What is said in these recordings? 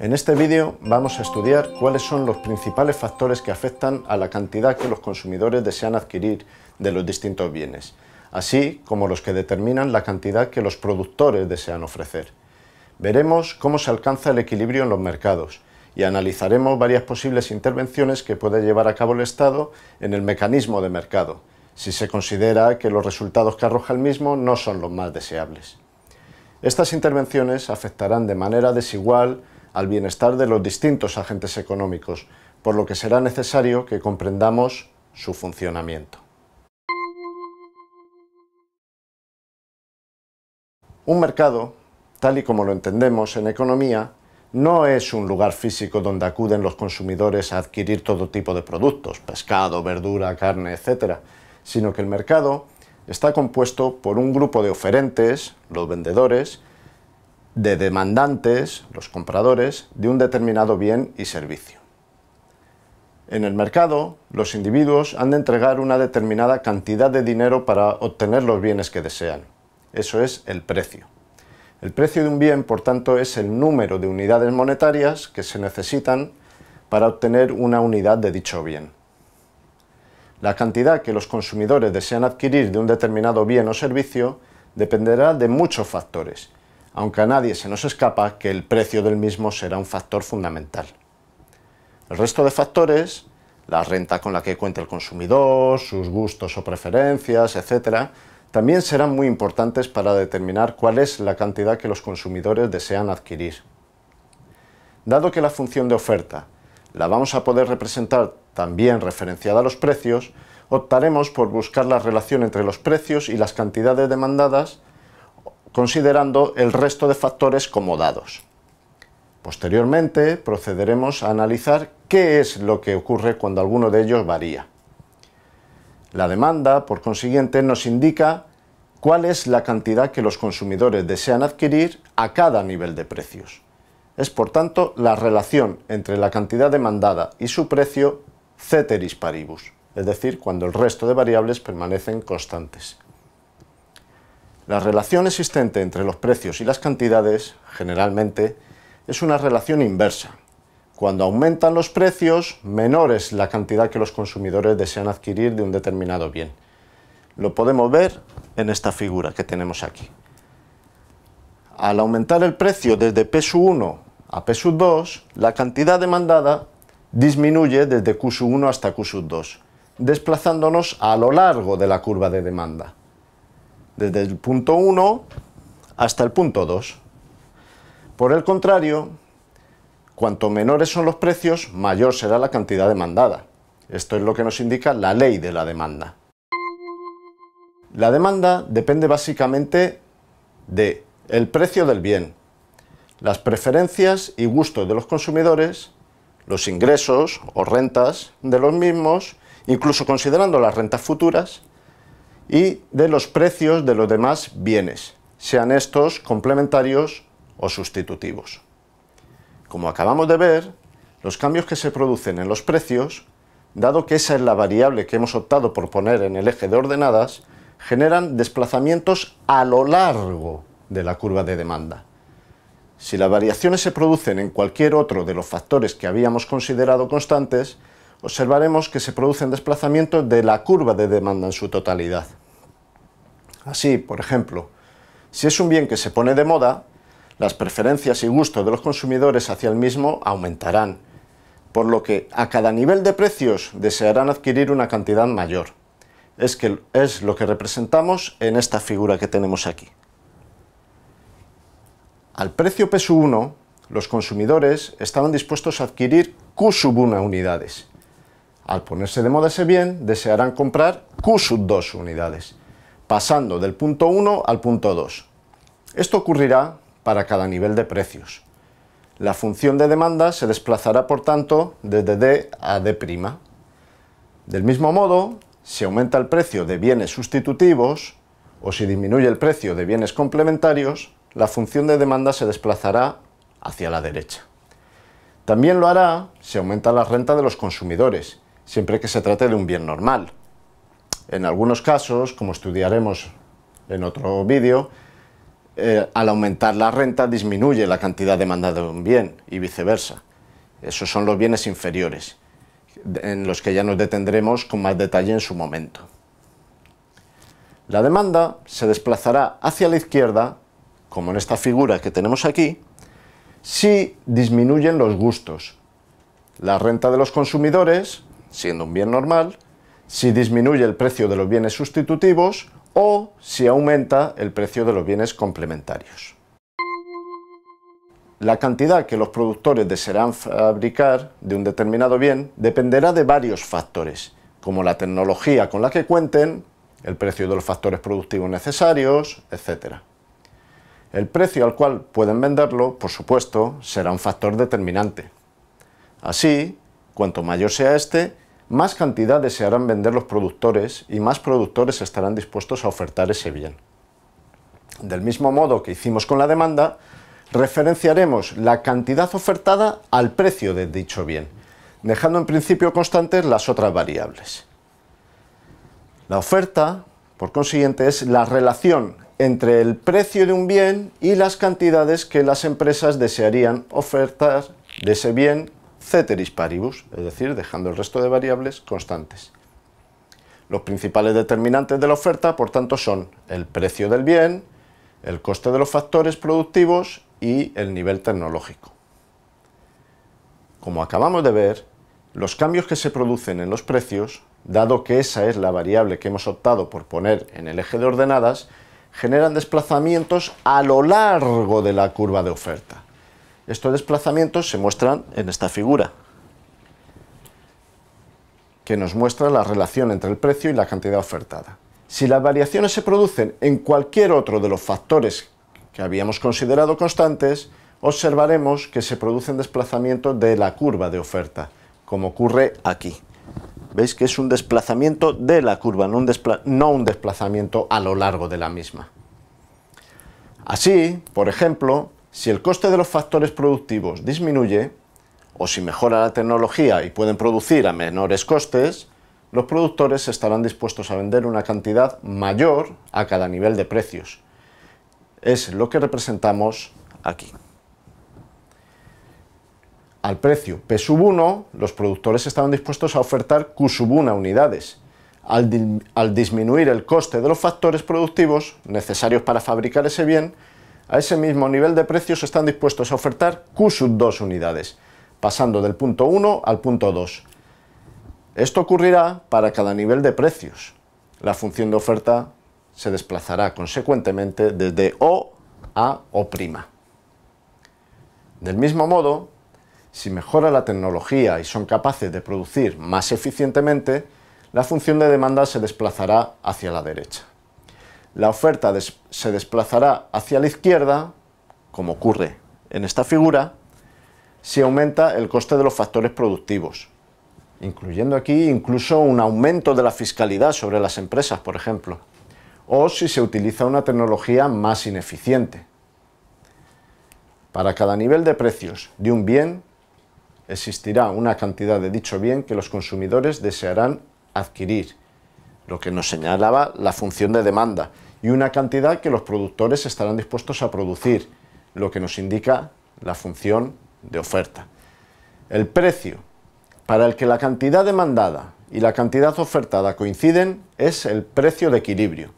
En este vídeo vamos a estudiar cuáles son los principales factores que afectan a la cantidad que los consumidores desean adquirir de los distintos bienes, así como los que determinan la cantidad que los productores desean ofrecer. Veremos cómo se alcanza el equilibrio en los mercados y analizaremos varias posibles intervenciones que puede llevar a cabo el Estado en el mecanismo de mercado, si se considera que los resultados que arroja el mismo no son los más deseables. Estas intervenciones afectarán de manera desigual al bienestar de los distintos agentes económicos, por lo que será necesario que comprendamos su funcionamiento. Un mercado, tal y como lo entendemos en economía, no es un lugar físico donde acuden los consumidores a adquirir todo tipo de productos, pescado, verdura, carne, etc., sino que el mercado está compuesto por un grupo de oferentes, los vendedores, de demandantes, los compradores, de un determinado bien y servicio. En el mercado, los individuos han de entregar una determinada cantidad de dinero para obtener los bienes que desean. Eso es el precio. El precio de un bien, por tanto, es el número de unidades monetarias que se necesitan para obtener una unidad de dicho bien. La cantidad que los consumidores desean adquirir de un determinado bien o servicio dependerá de muchos factores, aunque a nadie se nos escapa que el precio del mismo será un factor fundamental. El resto de factores, la renta con la que cuenta el consumidor, sus gustos o preferencias, etc., también serán muy importantes para determinar cuál es la cantidad que los consumidores desean adquirir. Dado que la función de oferta la vamos a poder representar también referenciada a los precios, optaremos por buscar la relación entre los precios y las cantidades demandadas considerando el resto de factores como dados. Posteriormente procederemos a analizar qué es lo que ocurre cuando alguno de ellos varía. La demanda, por consiguiente, nos indica cuál es la cantidad que los consumidores desean adquirir a cada nivel de precios. Es por tanto la relación entre la cantidad demandada y su precio ceteris paribus, es decir, cuando el resto de variables permanecen constantes. La relación existente entre los precios y las cantidades, generalmente, es una relación inversa. Cuando aumentan los precios, menor es la cantidad que los consumidores desean adquirir de un determinado bien. Lo podemos ver en esta figura que tenemos aquí. Al aumentar el precio desde P 1 a P 2, la cantidad demandada disminuye desde Q 1 hasta Q 2, desplazándonos a lo largo de la curva de demanda desde el punto 1 hasta el punto 2. Por el contrario, cuanto menores son los precios, mayor será la cantidad demandada. Esto es lo que nos indica la ley de la demanda. La demanda depende básicamente de el precio del bien, las preferencias y gustos de los consumidores, los ingresos o rentas de los mismos, incluso considerando las rentas futuras, y de los precios de los demás bienes, sean estos complementarios o sustitutivos. Como acabamos de ver, los cambios que se producen en los precios, dado que esa es la variable que hemos optado por poner en el eje de ordenadas, generan desplazamientos a lo largo de la curva de demanda. Si las variaciones se producen en cualquier otro de los factores que habíamos considerado constantes, observaremos que se producen desplazamientos de la curva de demanda en su totalidad. Así, por ejemplo, si es un bien que se pone de moda, las preferencias y gustos de los consumidores hacia el mismo aumentarán, por lo que a cada nivel de precios desearán adquirir una cantidad mayor. Es, que es lo que representamos en esta figura que tenemos aquí. Al precio P1, los consumidores estaban dispuestos a adquirir Q1 unidades, al ponerse de moda ese bien, desearán comprar Q sub 2 unidades, pasando del punto 1 al punto 2. Esto ocurrirá para cada nivel de precios. La función de demanda se desplazará, por tanto, desde D a D'. Del mismo modo, si aumenta el precio de bienes sustitutivos o si disminuye el precio de bienes complementarios, la función de demanda se desplazará hacia la derecha. También lo hará si aumenta la renta de los consumidores siempre que se trate de un bien normal. En algunos casos, como estudiaremos en otro vídeo, eh, al aumentar la renta disminuye la cantidad demandada de un bien y viceversa. Esos son los bienes inferiores, en los que ya nos detendremos con más detalle en su momento. La demanda se desplazará hacia la izquierda, como en esta figura que tenemos aquí, si disminuyen los gustos. La renta de los consumidores siendo un bien normal, si disminuye el precio de los bienes sustitutivos o si aumenta el precio de los bienes complementarios. La cantidad que los productores desearán fabricar de un determinado bien dependerá de varios factores, como la tecnología con la que cuenten, el precio de los factores productivos necesarios, etc. El precio al cual pueden venderlo, por supuesto, será un factor determinante. Así, Cuanto mayor sea este, más cantidad desearán vender los productores y más productores estarán dispuestos a ofertar ese bien. Del mismo modo que hicimos con la demanda, referenciaremos la cantidad ofertada al precio de dicho bien, dejando en principio constantes las otras variables. La oferta, por consiguiente, es la relación entre el precio de un bien y las cantidades que las empresas desearían ofertar de ese bien ceteris paribus, es decir, dejando el resto de variables constantes. Los principales determinantes de la oferta, por tanto, son el precio del bien, el coste de los factores productivos y el nivel tecnológico. Como acabamos de ver, los cambios que se producen en los precios, dado que esa es la variable que hemos optado por poner en el eje de ordenadas, generan desplazamientos a lo largo de la curva de oferta. Estos desplazamientos se muestran en esta figura, que nos muestra la relación entre el precio y la cantidad ofertada. Si las variaciones se producen en cualquier otro de los factores que habíamos considerado constantes, observaremos que se producen desplazamientos de la curva de oferta, como ocurre aquí. ¿Veis que es un desplazamiento de la curva, no un, no un desplazamiento a lo largo de la misma? Así, por ejemplo, si el coste de los factores productivos disminuye, o si mejora la tecnología y pueden producir a menores costes, los productores estarán dispuestos a vender una cantidad mayor a cada nivel de precios. Es lo que representamos aquí. Al precio P1, los productores estaban dispuestos a ofertar Q1 unidades. al disminuir el coste de los factores productivos necesarios para fabricar ese bien, a ese mismo nivel de precios están dispuestos a ofertar Q sub 2 unidades, pasando del punto 1 al punto 2. Esto ocurrirá para cada nivel de precios. La función de oferta se desplazará consecuentemente desde O a O'. Del mismo modo, si mejora la tecnología y son capaces de producir más eficientemente, la función de demanda se desplazará hacia la derecha la oferta se desplazará hacia la izquierda, como ocurre en esta figura, si aumenta el coste de los factores productivos, incluyendo aquí incluso un aumento de la fiscalidad sobre las empresas, por ejemplo, o si se utiliza una tecnología más ineficiente. Para cada nivel de precios de un bien, existirá una cantidad de dicho bien que los consumidores desearán adquirir, lo que nos señalaba la función de demanda, y una cantidad que los productores estarán dispuestos a producir, lo que nos indica la función de oferta. El precio para el que la cantidad demandada y la cantidad ofertada coinciden es el precio de equilibrio.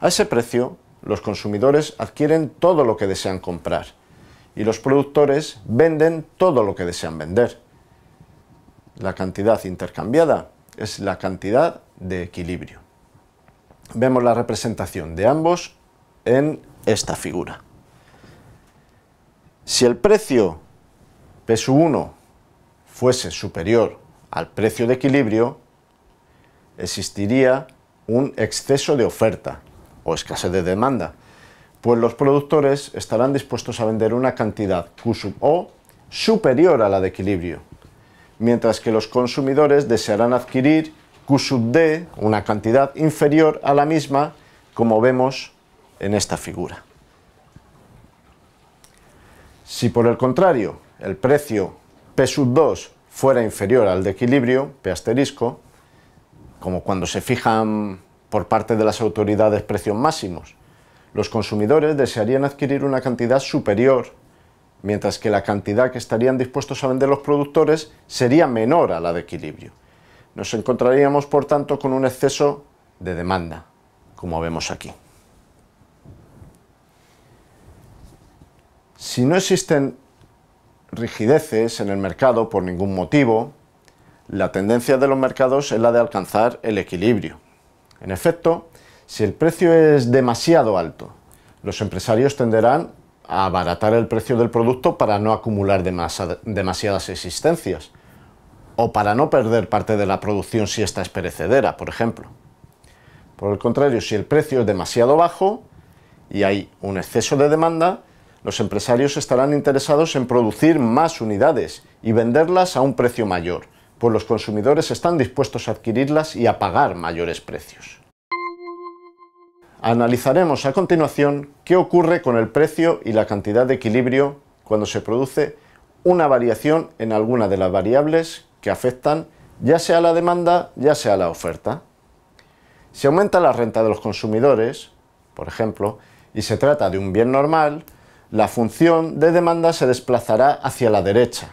A ese precio, los consumidores adquieren todo lo que desean comprar y los productores venden todo lo que desean vender. La cantidad intercambiada es la cantidad de equilibrio vemos la representación de ambos en esta figura. Si el precio P1 fuese superior al precio de equilibrio, existiría un exceso de oferta o escasez de demanda, pues los productores estarán dispuestos a vender una cantidad Q O superior a la de equilibrio, mientras que los consumidores desearán adquirir Q sub D, una cantidad inferior a la misma, como vemos en esta figura. Si por el contrario el precio P sub 2 fuera inferior al de equilibrio, P asterisco, como cuando se fijan por parte de las autoridades precios máximos, los consumidores desearían adquirir una cantidad superior, mientras que la cantidad que estarían dispuestos a vender los productores sería menor a la de equilibrio. Nos encontraríamos, por tanto, con un exceso de demanda, como vemos aquí. Si no existen rigideces en el mercado por ningún motivo, la tendencia de los mercados es la de alcanzar el equilibrio. En efecto, si el precio es demasiado alto, los empresarios tenderán a abaratar el precio del producto para no acumular demasiadas existencias o para no perder parte de la producción si esta es perecedera, por ejemplo. Por el contrario, si el precio es demasiado bajo y hay un exceso de demanda, los empresarios estarán interesados en producir más unidades y venderlas a un precio mayor, pues los consumidores están dispuestos a adquirirlas y a pagar mayores precios. Analizaremos a continuación qué ocurre con el precio y la cantidad de equilibrio cuando se produce una variación en alguna de las variables que afectan ya sea la demanda, ya sea la oferta. Si aumenta la renta de los consumidores, por ejemplo, y se trata de un bien normal, la función de demanda se desplazará hacia la derecha.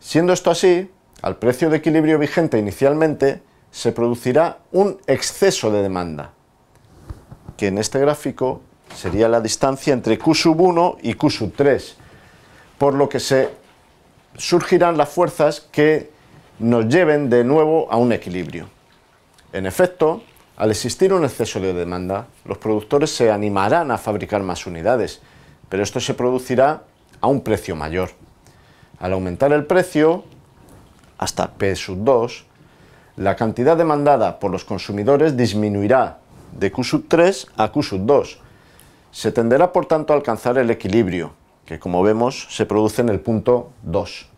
Siendo esto así, al precio de equilibrio vigente inicialmente se producirá un exceso de demanda, que en este gráfico sería la distancia entre Q1 y Q3, por lo que se surgirán las fuerzas que nos lleven de nuevo a un equilibrio. En efecto, al existir un exceso de demanda, los productores se animarán a fabricar más unidades, pero esto se producirá a un precio mayor. Al aumentar el precio hasta P2, la cantidad demandada por los consumidores disminuirá de Q3 a Q2. Se tenderá por tanto a alcanzar el equilibrio, que como vemos se produce en el punto 2.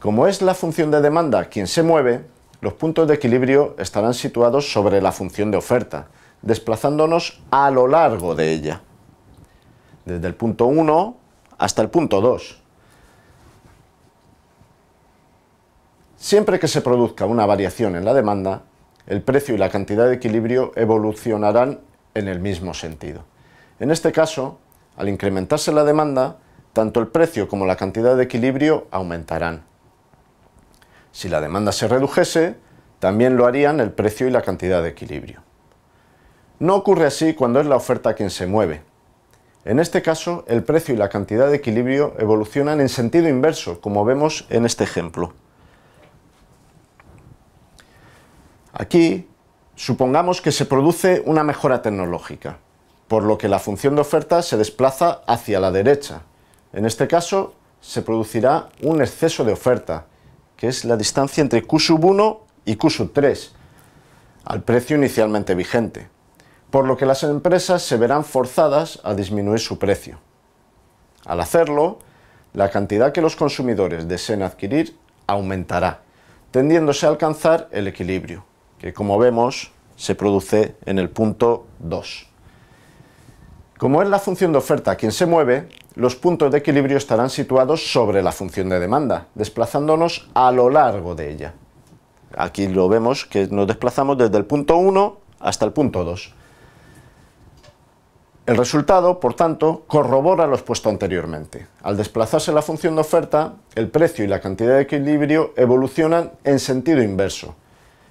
Como es la función de demanda quien se mueve, los puntos de equilibrio estarán situados sobre la función de oferta, desplazándonos a lo largo de ella, desde el punto 1 hasta el punto 2. Siempre que se produzca una variación en la demanda, el precio y la cantidad de equilibrio evolucionarán en el mismo sentido. En este caso, al incrementarse la demanda, tanto el precio como la cantidad de equilibrio aumentarán. Si la demanda se redujese, también lo harían el precio y la cantidad de equilibrio. No ocurre así cuando es la oferta quien se mueve. En este caso, el precio y la cantidad de equilibrio evolucionan en sentido inverso, como vemos en este ejemplo. Aquí, supongamos que se produce una mejora tecnológica por lo que la función de oferta se desplaza hacia la derecha. En este caso, se producirá un exceso de oferta, que es la distancia entre Q 1 y Q 3, al precio inicialmente vigente, por lo que las empresas se verán forzadas a disminuir su precio. Al hacerlo, la cantidad que los consumidores deseen adquirir aumentará, tendiéndose a alcanzar el equilibrio, que como vemos se produce en el punto 2. Como es la función de oferta quien se mueve, los puntos de equilibrio estarán situados sobre la función de demanda, desplazándonos a lo largo de ella. Aquí lo vemos que nos desplazamos desde el punto 1 hasta el punto 2. El resultado, por tanto, corrobora lo expuesto anteriormente. Al desplazarse la función de oferta, el precio y la cantidad de equilibrio evolucionan en sentido inverso.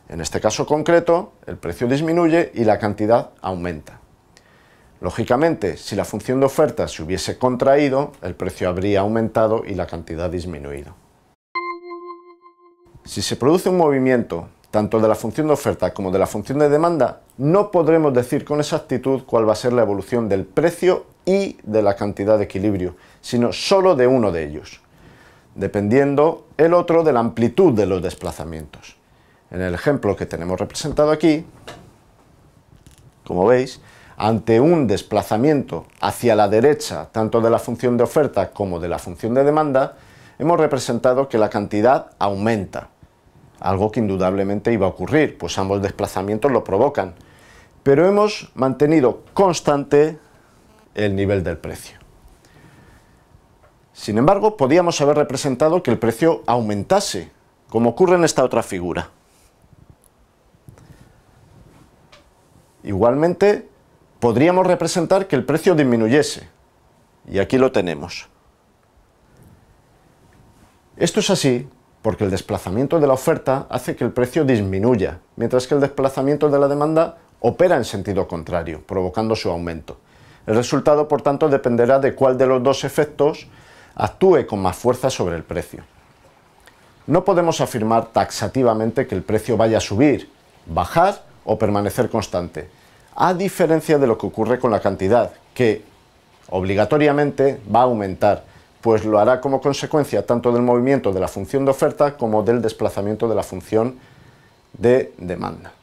En este caso concreto, el precio disminuye y la cantidad aumenta. Lógicamente, si la función de oferta se hubiese contraído, el precio habría aumentado y la cantidad disminuido. Si se produce un movimiento, tanto de la función de oferta como de la función de demanda, no podremos decir con exactitud cuál va a ser la evolución del precio y de la cantidad de equilibrio, sino solo de uno de ellos, dependiendo el otro de la amplitud de los desplazamientos. En el ejemplo que tenemos representado aquí, como veis, ante un desplazamiento hacia la derecha tanto de la función de oferta como de la función de demanda, hemos representado que la cantidad aumenta, algo que indudablemente iba a ocurrir, pues ambos desplazamientos lo provocan, pero hemos mantenido constante el nivel del precio. Sin embargo, podíamos haber representado que el precio aumentase, como ocurre en esta otra figura. Igualmente, podríamos representar que el precio disminuyese. Y aquí lo tenemos. Esto es así porque el desplazamiento de la oferta hace que el precio disminuya, mientras que el desplazamiento de la demanda opera en sentido contrario, provocando su aumento. El resultado, por tanto, dependerá de cuál de los dos efectos actúe con más fuerza sobre el precio. No podemos afirmar taxativamente que el precio vaya a subir, bajar o permanecer constante, a diferencia de lo que ocurre con la cantidad, que obligatoriamente va a aumentar, pues lo hará como consecuencia tanto del movimiento de la función de oferta como del desplazamiento de la función de demanda.